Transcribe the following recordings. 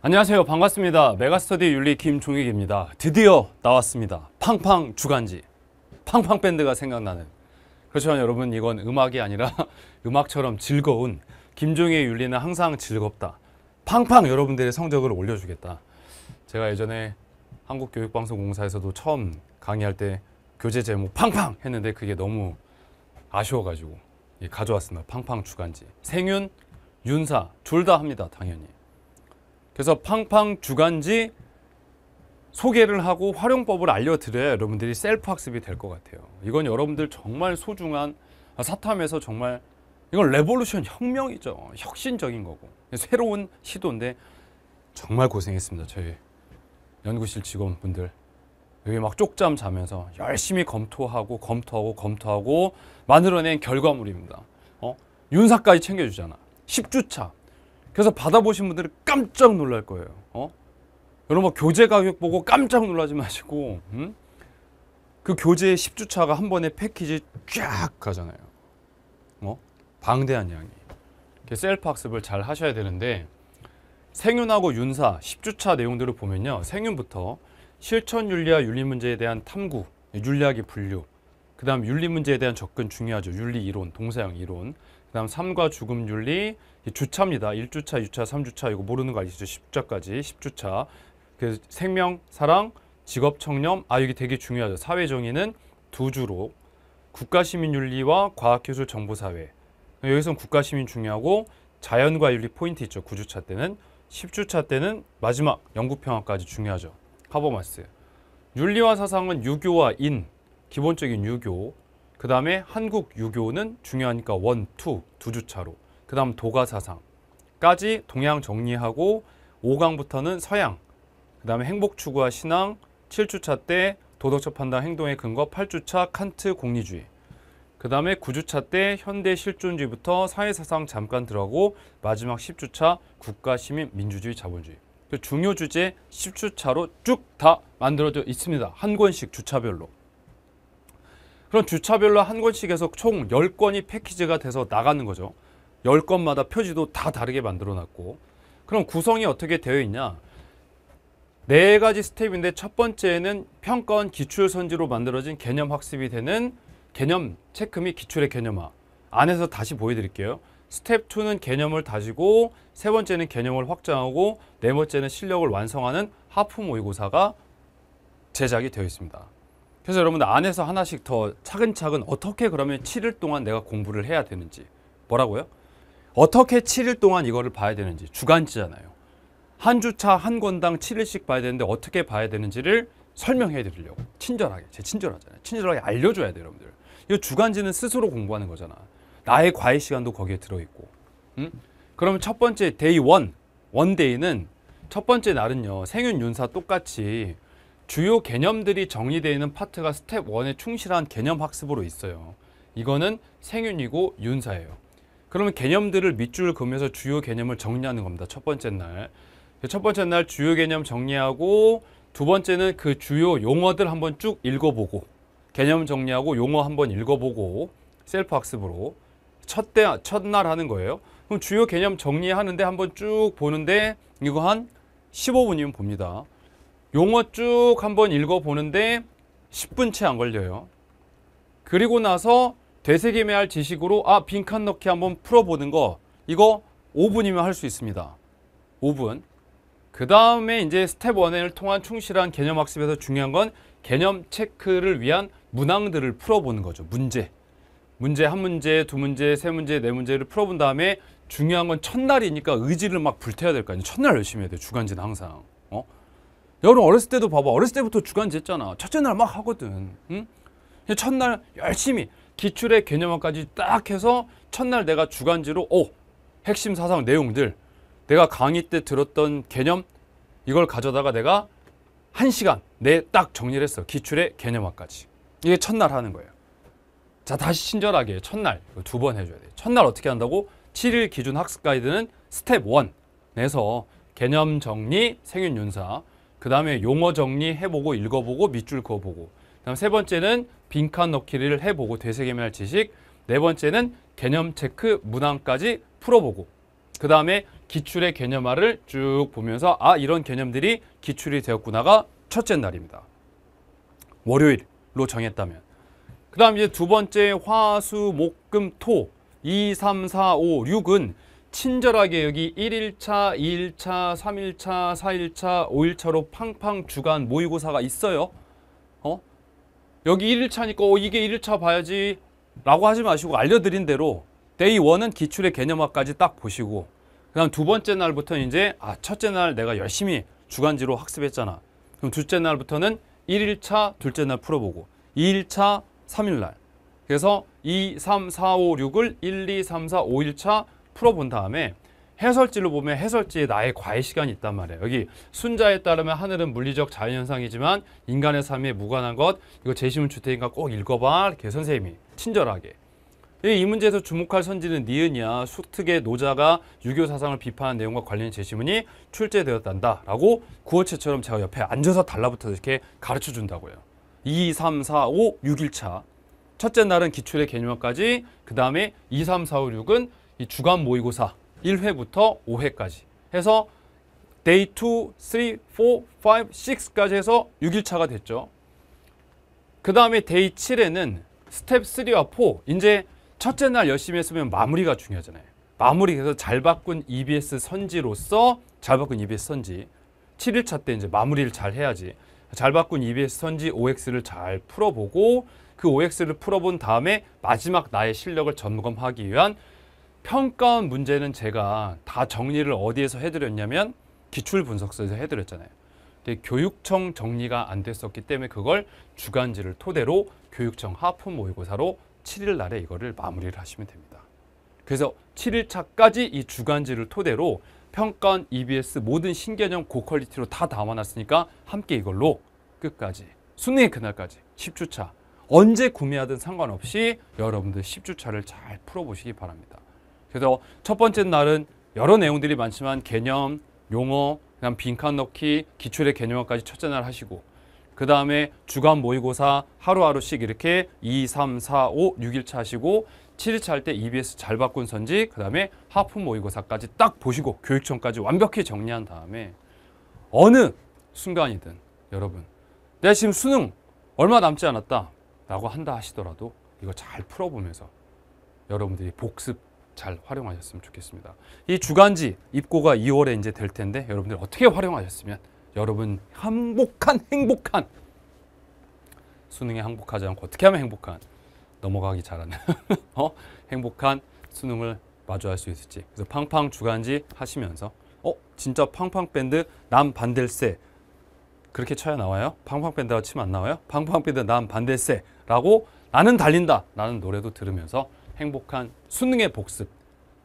안녕하세요. 반갑습니다. 메가스터디 윤리 김종익입니다. 드디어 나왔습니다. 팡팡 주간지. 팡팡 밴드가 생각나는. 그렇지만 여러분 이건 음악이 아니라 음악처럼 즐거운 김종의 윤리는 항상 즐겁다. 팡팡 여러분들의 성적을 올려주겠다. 제가 예전에 한국교육방송공사에서도 처음 강의할 때 교재 제목 팡팡 했는데 그게 너무 아쉬워가지고 예, 가져왔습니다. 팡팡 주간지. 생윤, 윤사 둘 다 합니다. 당연히. 그래서 팡팡 주간지 소개를 하고 활용법을 알려드려야 여러분들이 셀프 학습이 될 것 같아요. 이건 여러분들 정말 소중한 아, 사탐에서 정말 이건 레볼루션 혁명이죠. 혁신적인 거고 새로운 시도인데 정말 고생했습니다. 저희 연구실 직원분들 여기 막 쪽잠 자면서 열심히 검토하고 검토하고 검토하고 만들어낸 결과물입니다. 어? 윤사까지 챙겨주잖아. 10주차 그래서 받아보신 분들은 깜짝 놀랄 거예요. 어? 여러분 뭐 교재 가격 보고 깜짝 놀라지 마시고 음? 그 교재의 10주차가 한 번에 패키지 쫙 가잖아요. 어? 방대한 양이. 셀프 학습을 잘 하셔야 되는데 생윤하고 윤사 10주차 내용들을 보면요. 생윤부터 실천 윤리와 윤리 문제에 대한 탐구, 윤리학의 분류, 그다음 윤리 문제에 대한 접근 중요하죠. 윤리 이론, 동서양 이론. 그다음 삶과 죽음 윤리 주차입니다. 일주차이주차삼주차 이거 모르는 거 아시죠? 십주차까지십주차 그 생명, 사랑, 직업, 청렴. 아, 여기 되게 중요하죠. 사회 정의는 두 주로 국가 시민 윤리와 과학 기술 정보 사회. 여기서는 국가 시민 중요하고 자연과 윤리 포인트 있죠. 구주차 때는 십주차 때는 마지막 영국 평화까지 중요하죠. 카버마스 윤리와 사상은 유교와 인 기본적인 유교, 그 다음에 한국 유교는 중요하니까 원, 투, 두 주차로, 그 다음 도가 사상까지 동양 정리하고 5강부터는 서양, 그 다음에 행복 추구와 신앙, 7주차 때 도덕적 판단 행동의 근거 8주차 칸트 공리주의 그 다음에 9주차 때 현대 실존주의부터 사회사상 잠깐 들어가고 마지막 10주차 국가시민 민주주의 자본주의 그 중요 주제 10주차로 쭉 다 만들어져 있습니다 한 권씩 주차별로 그럼 주차별로 한 권씩 해서 총 10권이 패키지가 돼서 나가는 거죠. 10권마다 표지도 다 다르게 만들어 놨고 그럼 구성이 어떻게 되어 있냐? 네 가지 스텝인데 첫 번째는 평가원 기출 선지로 만들어진 개념 학습이 되는 개념 체크 및 기출의 개념화 안에서 다시 보여드릴게요. 스텝 2는 개념을 다지고 세 번째는 개념을 확장하고 네 번째는 실력을 완성하는 하프 모의고사가 제작이 되어 있습니다. 그래서 여러분들 안에서 하나씩 더 차근차근 어떻게 그러면 7일 동안 내가 공부를 해야 되는지 뭐라고요? 어떻게 7일 동안 이거를 봐야 되는지 주간지잖아요. 한 주차 한 권당 7일씩 봐야 되는데 어떻게 봐야 되는지를 설명해 드리려고 친절하게 제 친절하잖아요. 친절하게 알려줘야 돼요 여러분들. 이 주간지는 스스로 공부하는 거잖아. 나의 과외 시간도 거기에 들어있고 음? 그러면 첫 번째 데이 원, 원데이는 첫 번째 날은요. 생윤, 윤사 똑같이 주요 개념들이 정리되어 있는 파트가 스텝 1의 충실한 개념 학습으로 있어요. 이거는 생윤이고 윤사예요. 그러면 개념들을 밑줄 그으면서 주요 개념을 정리하는 겁니다. 첫 번째 날. 그 첫 번째 날 주요 개념 정리하고 두 번째는 그 주요 용어들 한번 쭉 읽어보고 개념 정리하고 용어 한번 읽어보고 셀프 학습으로 첫대 첫날 하는 거예요. 그럼 주요 개념 정리하는데 한번 쭉 보는데 이거 한 15분이면 봅니다. 용어 쭉 한번 읽어보는데 10분 채 안 걸려요. 그리고 나서 되새김에 할 지식으로 아 빈칸 넣기 한번 풀어보는 거 이거 5분이면 할 수 있습니다. 5분. 그 다음에 이제 스텝 1을 통한 충실한 개념 학습에서 중요한 건 개념 체크를 위한 문항들을 풀어보는 거죠. 문제. 문제 한 문제, 두 문제, 세 문제, 네 문제를 풀어본 다음에 중요한 건 첫날이니까 의지를 막 불태워야 될 거 아니에요. 첫날 열심히 해야 돼요. 주간지는 항상. 어? 여러분 어렸을 때도 봐봐 어렸을 때부터 주간지 했잖아 첫째 날 막 하거든 응? 첫날 열심히 기출의 개념화까지 딱 해서 첫날 내가 주간지로 오 핵심 사상 내용들 내가 강의 때 들었던 개념 이걸 가져다가 내가 한 시간 내 딱 정리를 했어 기출의 개념화까지 이게 첫날 하는 거예요 자 다시 친절하게 첫날 두 번 해줘야 돼 첫날 어떻게 한다고 7일 기준 학습 가이드는 스텝 1 내서 개념 정리 생윤 윤사 그 다음에 용어 정리해보고 읽어보고 밑줄 그어보고 그 다음 세 번째는 빈칸 넣기를 해보고 되새김할 지식 네 번째는 개념 체크 문항까지 풀어보고 그 다음에 기출의 개념화를 쭉 보면서 아 이런 개념들이 기출이 되었구나가 첫째 날입니다. 월요일로 정했다면 그 다음 이제 두 번째 화, 수, 목, 금, 토 2, 3, 4, 5, 6은 친절하게 여기 1일차, 2일차, 3일차, 4일차, 5일차로 팡팡 주간 모의고사가 있어요. 어? 여기 1일차니까 어, 이게 1일차 봐야지 라고 하지 마시고 알려드린 대로 데이 1은 기출의 개념화까지 딱 보시고 그 다음 두 번째 날부터는 이제 아 첫째 날 내가 열심히 주간지로 학습했잖아. 그럼 둘째 날부터는 1일차, 둘째 날 풀어보고 2일차, 3일날 그래서 2, 3, 4, 5, 6을 1, 2, 3, 4, 5일차 풀어본 다음에 해설지로 보면 해설지에 나의 과외 시간이 있단 말이에요. 여기 순자에 따르면 하늘은 물리적 자연현상이지만 인간의 삶에 무관한 것 이거 제시문 주택인가 꼭 읽어봐 이렇게 선생님이 친절하게 예, 이 문제에서 주목할 선지는 니은이야 수특의 노자가 유교 사상을 비판한 내용과 관련 제시문이 출제되었단다 라고 구어체처럼 제가 옆에 앉아서 달라붙어서 이렇게 가르쳐 준다고요 2, 3, 4, 5, 6일차 첫째 날은 기출의 개념까지 그 다음에 2, 3, 4, 5, 6은 이 주간 모의고사 1회부터 5회까지 해서 데이 2, 3, 4, 5, 6까지 해서 6일차가 됐죠. 그 다음에 데이 7에는 스텝 3와 4 이제 첫째 날 열심히 했으면 마무리가 중요하잖아요. 마무리 해서 잘 바꾼 EBS 선지로서 잘 바꾼 EBS 선지 7일차 때 이제 마무리를 잘 해야지 잘 바꾼 EBS 선지 OX를 잘 풀어보고 그 OX를 풀어본 다음에 마지막 나의 실력을 점검하기 위한 평가원 문제는 제가 다 정리를 어디에서 해드렸냐면 기출 분석서에서 해드렸잖아요. 근데 교육청 정리가 안 됐었기 때문에 그걸 주간지를 토대로 교육청 하품 모의고사로 7일 날에 이거를 마무리를 하시면 됩니다. 그래서 7일차까지 이 주간지를 토대로 평가원 EBS 모든 신개념 고퀄리티로 다 담아놨으니까 함께 이걸로 끝까지 수능의 그날까지 10주차 언제 구매하든 상관없이 여러분들 10주차를 잘 풀어보시기 바랍니다. 그래서 첫 번째 날은 여러 내용들이 많지만 개념, 용어, 그다 빈칸 넣기, 기출의 개념까지 첫째 날 하시고 그 다음에 주간 모의고사 하루하루씩 이렇게 2, 3, 4, 5, 6일차 하시고 7일차 할 때 EBS 잘 바꾼 선지 그 다음에 하품 모의고사까지 딱 보시고 교육청까지 완벽히 정리한 다음에 어느 순간이든 여러분 내가 지금 수능 얼마 남지 않았다 라고 한다 하시더라도 이거 잘 풀어보면서 여러분들이 복습 잘 활용하셨으면 좋겠습니다. 이 주간지 입고가 2월에 이제 될 텐데 여러분들 어떻게 활용하셨으면 여러분 행복한 행복한 수능에 행복하지 않고 어떻게 하면 행복한 넘어가기 잘하는 어? 행복한 수능을 마주할 수 있을지 그래서 팡팡 주간지 하시면서 어? 진짜 팡팡 밴드 남 반댈세 그렇게 쳐야 나와요? 팡팡 밴드라고 치면 안 나와요? 팡팡 밴드 남 반댈세라고 나는 달린다 라는 노래도 들으면서 행복한 수능의 복습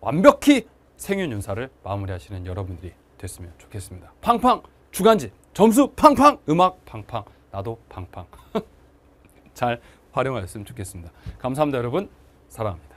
완벽히 생윤윤사를 마무리하시는 여러분들이 됐으면 좋겠습니다. 팡팡 주간지 점수 팡팡 음악 팡팡 나도 팡팡 잘 활용하셨으면 좋겠습니다. 감사합니다 여러분 사랑합니다.